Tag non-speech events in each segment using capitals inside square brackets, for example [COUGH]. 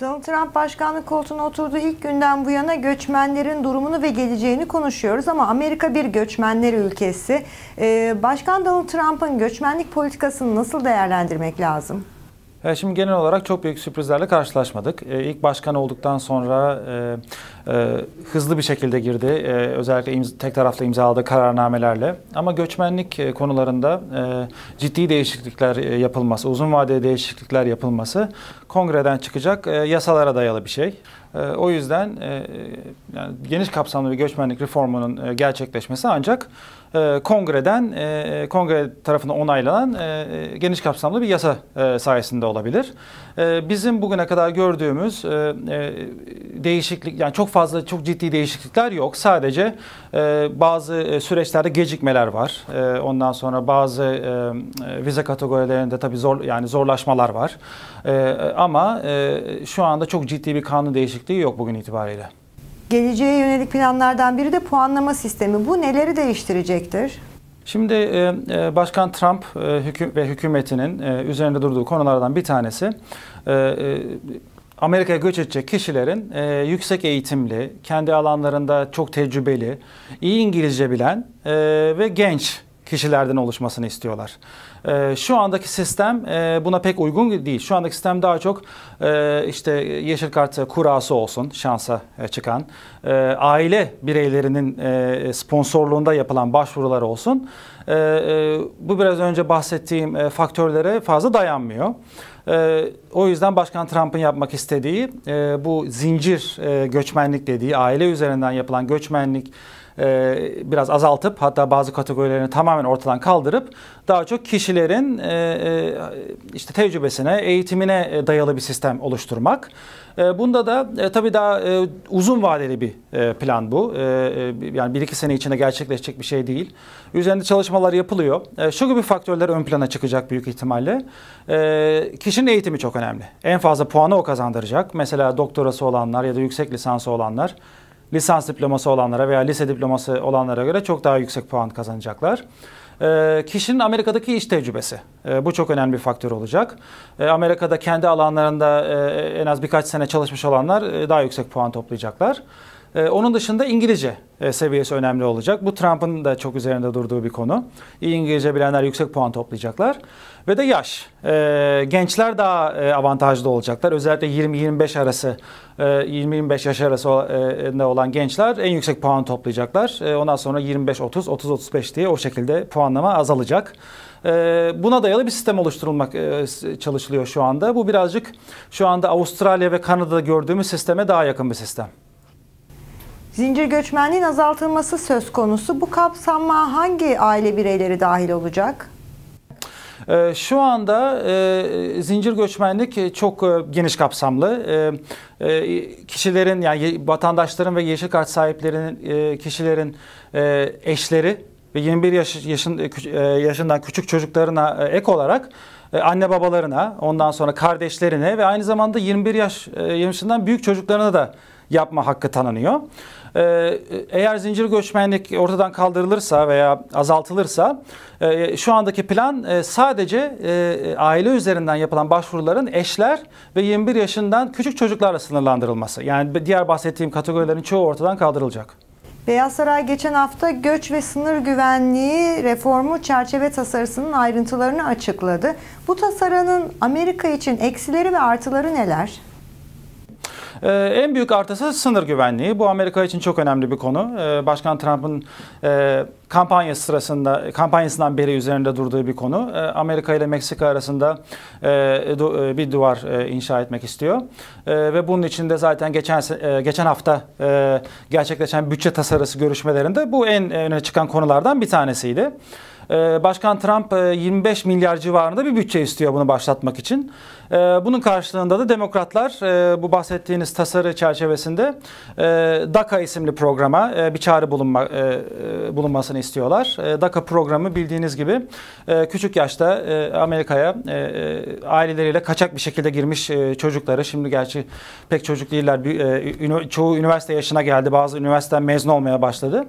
Donald Trump başkanlık koltuğuna oturduğu ilk günden bu yana göçmenlerin durumunu ve geleceğini konuşuyoruz ama Amerika bir göçmenler ülkesi. Ee, Başkan Donald Trump'ın göçmenlik politikasını nasıl değerlendirmek lazım? E, şimdi genel olarak çok büyük sürprizlerle karşılaşmadık. E, ilk başkan olduktan sonra e, e, hızlı bir şekilde girdi. E, özellikle imz tek taraflı imzaladığı kararnamelerle. Ama göçmenlik e, konularında e, ciddi değişiklikler e, yapılması, uzun vadeli değişiklikler yapılması kongreden çıkacak e, yasalara dayalı bir şey. E, o yüzden e, yani geniş kapsamlı bir göçmenlik reformunun e, gerçekleşmesi ancak e, kongreden e, e, kongre tarafından onaylanan e, e, geniş kapsamlı bir yasa e, sayesinde olabilir. E, bizim bugüne kadar gördüğümüz e, e, değişiklik yani çok fazla çok ciddi değişiklikler yok. Sadece e, bazı e, süreçlerde gecikmeler var. E, ondan sonra bazı e, vize kategorilerinde tabii zor yani zorlaşmalar var. E, ama e, şu anda çok ciddi bir kanun değişikliği yok bugün itibariyle geleceğe yönelik planlardan biri de puanlama sistemi. Bu neleri değiştirecektir? Şimdi e, e, Başkan Trump e, ve hükümetinin e, üzerinde durduğu konulardan bir tanesi e, e, Amerika'ya göç edecek kişilerin yüksek eğitimli, kendi alanlarında çok tecrübeli, iyi İngilizce bilen ve genç kişilerden oluşmasını istiyorlar. E, şu andaki sistem e, buna pek uygun değil. Şu andaki sistem daha çok e, işte yeşil kart kurası olsun şansa e, çıkan, e, aile bireylerinin e, sponsorluğunda yapılan başvurular olsun. E, e, bu biraz önce bahsettiğim e, faktörlere fazla dayanmıyor. E, o yüzden Başkan Trump'ın yapmak istediği e, bu zincir e, göçmenlik dediği aile üzerinden yapılan göçmenlik e, biraz azaltıp hatta bazı kategorilerini tamamen ortadan kaldırıp daha çok kişilerin e, e işte tecrübesine, eğitimine e, dayalı bir sistem oluşturmak. E, bunda da e, tabii daha e, uzun vadeli bir e, plan bu. E, yani bir iki sene içinde gerçekleşecek bir şey değil. Üzerinde çalışmalar yapılıyor. E, şu gibi faktörler ön plana çıkacak büyük ihtimalle. E, kişinin eğitimi çok önemli. En fazla puanı o kazandıracak. Mesela doktorası olanlar ya da yüksek lisansı olanlar lisans diploması olanlara veya lise diploması olanlara göre çok daha yüksek puan kazanacaklar. E, kişinin Amerika'daki iş tecrübesi. E, bu çok önemli bir faktör olacak. E, Amerika'da kendi alanlarında e, en az birkaç sene çalışmış olanlar e, daha yüksek puan toplayacaklar. E, onun dışında İngilizce e, seviyesi önemli olacak. Bu Trump'ın da çok üzerinde durduğu bir konu. İyi İngilizce bilenler yüksek puan toplayacaklar. Ve de yaş. E, gençler daha e, avantajlı olacaklar. Özellikle 20-25 arası, e, 20-25 yaş arası e, olan gençler en yüksek puan toplayacaklar. E, ondan sonra 25-30, 30-35 diye o şekilde puanlama azalacak. E, buna dayalı bir sistem oluşturulmak e, çalışılıyor şu anda. Bu birazcık şu anda Avustralya ve Kanada'da gördüğümüz sisteme daha yakın bir sistem. Zincir göçmenliğin azaltılması söz konusu. Bu kapsama hangi aile bireyleri dahil olacak? Ee, şu anda e, zincir göçmenlik e, çok e, geniş kapsamlı. E, e, kişilerin yani vatandaşların ve yeşil kart sahiplerinin e, kişilerin e, eşleri ve 21 yaş, yaşın, e, e, yaşından küçük çocuklarına e, ek olarak e, anne babalarına, ondan sonra kardeşlerine ve aynı zamanda 21 yaş yaşından büyük çocuklarına da yapma hakkı tanınıyor. Ee, eğer zincir göçmenlik ortadan kaldırılırsa veya azaltılırsa e, şu andaki plan e, sadece e, aile üzerinden yapılan başvuruların eşler ve 21 yaşından küçük çocuklarla sınırlandırılması. Yani diğer bahsettiğim kategorilerin çoğu ortadan kaldırılacak. Beyaz Saray geçen hafta göç ve sınır güvenliği reformu çerçeve tasarısının ayrıntılarını açıkladı. Bu tasarının Amerika için eksileri ve artıları neler? Ee, en büyük artısı sınır güvenliği. Bu Amerika için çok önemli bir konu. Ee, Başkan Trump'ın e, kampanyası sırasında kampanyasından beri üzerinde durduğu bir konu. E, Amerika ile Meksika arasında e, du, e, bir duvar e, inşa etmek istiyor. E, ve bunun için de zaten geçen e, geçen hafta e, gerçekleşen bütçe tasarısı görüşmelerinde bu en öne çıkan konulardan bir tanesiydi. Ee, Başkan Trump 25 e, milyar civarında bir bütçe istiyor bunu başlatmak için. Ee, bunun karşılığında da demokratlar e, bu bahsettiğiniz tasarı çerçevesinde e, DACA isimli programa bir çağrı bulunma, bulunmasını istiyorlar. DACA programı bildiğiniz gibi küçük yaşta Amerika'ya aileleriyle kaçak bir şekilde girmiş çocukları. Şimdi gerçi pek çocuk değiller. Çoğu üniversite yaşına geldi. Bazı üniversiteden mezun olmaya başladı.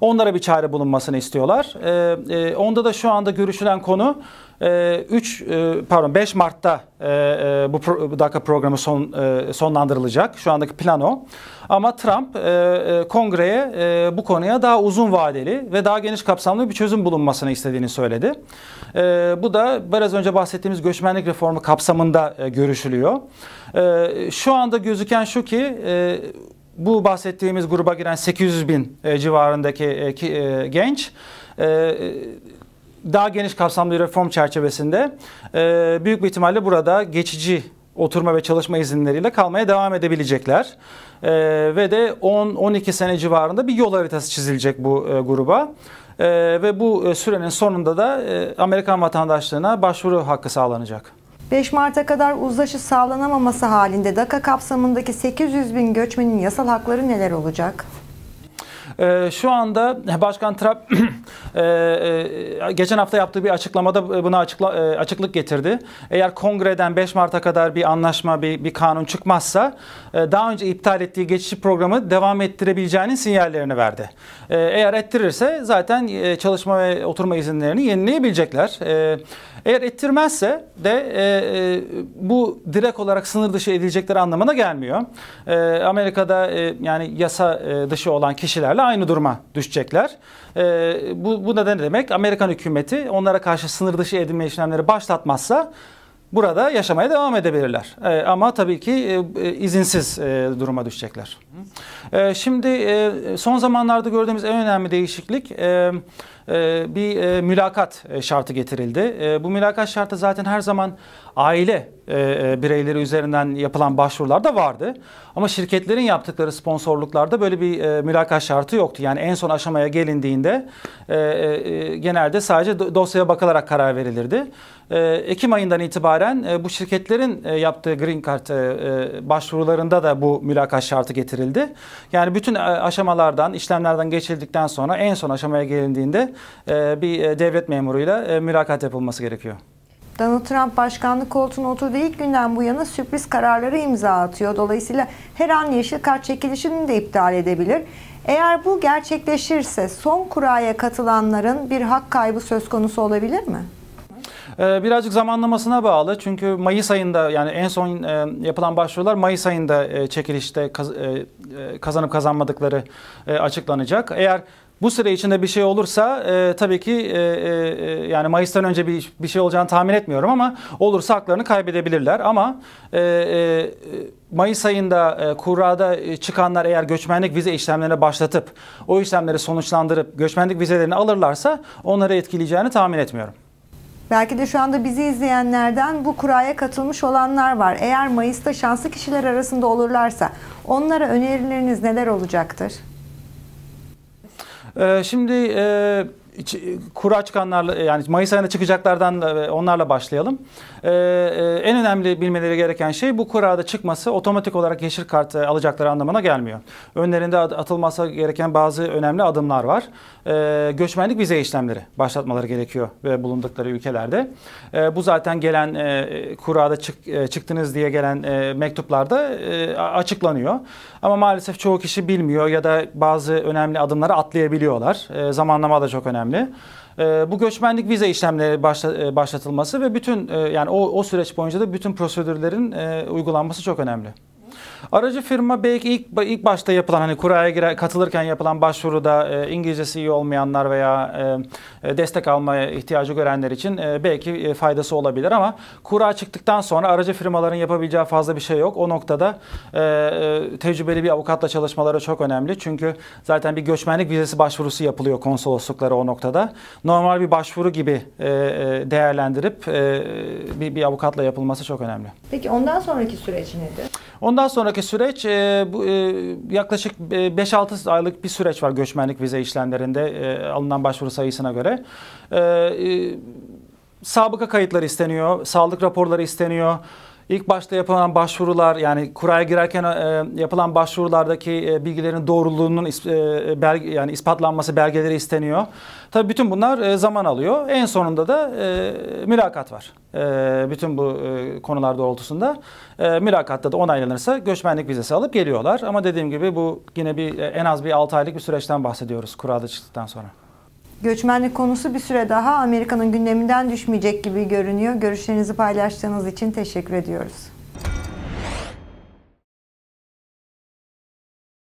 Onlara bir çare bulunmasını istiyorlar onda da şu anda görüşülen konu 3 e, e, pardon 5 Mart'ta e, bu dakika programı son sonlandırılacak. Şu andaki plan o. Ama Trump kongreye bu konuya daha uzun vadeli ve daha geniş kapsamlı bir çözüm bulunmasını istediğini söyledi. Bu da biraz önce bahsettiğimiz göçmenlik reformu kapsamında görüşülüyor. Şu anda gözüken şu ki bu bahsettiğimiz gruba giren 800 bin e, civarındaki e, e, genç e, daha geniş kapsamlı reform çerçevesinde e, büyük bir ihtimalle burada geçici oturma ve çalışma izinleriyle kalmaya devam edebilecekler. E, ve de 10-12 sene civarında bir yol haritası çizilecek bu e, gruba. E, ve bu e, sürenin sonunda da e, Amerikan vatandaşlığına başvuru hakkı sağlanacak. 5 Mart'a kadar uzlaşı sağlanamaması halinde DAKA kapsamındaki 800 bin göçmenin yasal hakları neler olacak? E, şu anda Başkan Trump [CLEARS THROAT] e, e, geçen hafta yaptığı bir açıklamada buna açıkla, e, açıklık getirdi. Eğer kongreden 5 Mart'a kadar bir anlaşma, bir, bir kanun çıkmazsa e, daha önce iptal ettiği geçici programı devam ettirebileceğinin sinyallerini verdi. E, eğer ettirirse zaten e, çalışma ve oturma izinlerini yenileyebilecekler. E, eğer ettirmezse de e, e bu direkt olarak sınır dışı edilecekleri anlamına gelmiyor. E, Amerika'da e, yani yasa e, dışı olan kişilerle ihtimalle aynı duruma düşecekler. E, bu, bu da ne demek? Amerikan hükümeti onlara karşı sınır dışı edilme işlemleri başlatmazsa burada yaşamaya devam edebilirler. E, ama tabii ki e, e, izinsiz e, duruma düşecekler. E, şimdi e, son zamanlarda gördüğümüz en önemli değişiklik e, e, bir e, mülakat e, şartı getirildi. E, bu mülakat şartı zaten her zaman aile e, e bireyleri üzerinden yapılan başvurularda vardı. Ama şirketlerin yaptıkları sponsorluklarda böyle bir e, mülakat şartı yoktu. Yani en son aşamaya gelindiğinde e, e, genelde sadece dosyaya bakılarak karar verilirdi. E, Ekim ayından itibaren e, bu şirketlerin e, yaptığı Green Card e, e, başvurularında da bu mülakat şartı getirildi verildi. Yani bütün e, aşamalardan, işlemlerden geçildikten sonra en son aşamaya gelindiğinde e, bir e, devlet memuruyla mülakat yapılması gerekiyor. Donald Trump başkanlık koltuğuna oturduğu ilk günden bu yana sürpriz kararları imza atıyor. Dolayısıyla her an yeşil kart çekilişini de iptal edebilir. Eğer bu gerçekleşirse son kuraya katılanların bir hak kaybı söz konusu olabilir mi? Ee, birazcık zamanlamasına bağlı çünkü Mayıs ayında yani en son e, yapılan başvurular Mayıs ayında e, çekilişte e, kazanıp kazanmadıkları açıklanacak. Eğer bu süre içinde bir şey olursa e, tabii ki e, e, yani Mayıs'tan önce bir, bir şey olacağını tahmin etmiyorum ama olursa haklarını kaybedebilirler. Ama e, e, Mayıs ayında e, kurada çıkanlar eğer göçmenlik vize işlemlerine başlatıp o işlemleri sonuçlandırıp göçmenlik vizelerini alırlarsa onları etkileyeceğini tahmin etmiyorum. Belki de şu anda bizi izleyenlerden bu kuraya katılmış olanlar var. Eğer Mayıs'ta şanslı kişiler arasında olurlarsa onlara önerileriniz neler olacaktır? Ee, şimdi e, kura çıkanlarla e, yani Mayıs ayında çıkacaklardan e, onlarla başlayalım. E, en önemli bilmeleri gereken şey bu kurada çıkması otomatik olarak yeşil kart alacakları anlamına gelmiyor. Önlerinde atılması gereken bazı önemli adımlar var. göçmenlik vize işlemleri başlatmaları gerekiyor ve bulundukları ülkelerde. bu zaten gelen e, kurada çık, çıktınız diye gelen mektuplarda açıklanıyor. Ama maalesef çoğu kişi bilmiyor ya da bazı önemli adımları atlayabiliyorlar. zamanlama da çok önemli önemli. Ee, bu göçmenlik vize işlemleri e, başlatılması ve bütün e, yani o, o süreç boyunca da bütün prosedürlerin e, uygulanması çok önemli. Aracı firma belki ilk ilk başta yapılan hani kuraya girer, katılırken yapılan başvuruda e, İngilizcesi iyi olmayanlar veya e, e destek almaya ihtiyacı görenler için e, belki e, faydası olabilir ama kura çıktıktan sonra aracı firmaların yapabileceği fazla bir şey yok. O noktada e, e tecrübeli bir avukatla çalışmaları çok önemli. Çünkü zaten bir göçmenlik vizesi başvurusu yapılıyor konsolosluklara o noktada. Normal bir başvuru gibi e, e değerlendirip e, bir, bir avukatla yapılması çok önemli. Peki ondan sonraki süreç nedir? Ondan sonra sonraki süreç e, bu, e, yaklaşık 5-6 e, aylık bir süreç var göçmenlik vize işlemlerinde e, alınan başvuru sayısına göre. E, e, sabıka kayıtları isteniyor, sağlık raporları isteniyor. İlk başta yapılan başvurular yani kuraya girerken e, yapılan başvurulardaki e, bilgilerin doğruluğunun is, e, belge, yani ispatlanması belgeleri isteniyor. Tabii bütün bunlar e, zaman alıyor. En sonunda da e, mülakat var. E, bütün bu e, konular doğrultusunda e, mülakatta da onaylanırsa göçmenlik vizesi alıp geliyorlar. Ama dediğim gibi bu yine bir e, en az bir 6 aylık bir süreçten bahsediyoruz kurada çıktıktan sonra. Göçmenlik konusu bir süre daha Amerika'nın gündeminden düşmeyecek gibi görünüyor. Görüşlerinizi paylaştığınız için teşekkür ediyoruz.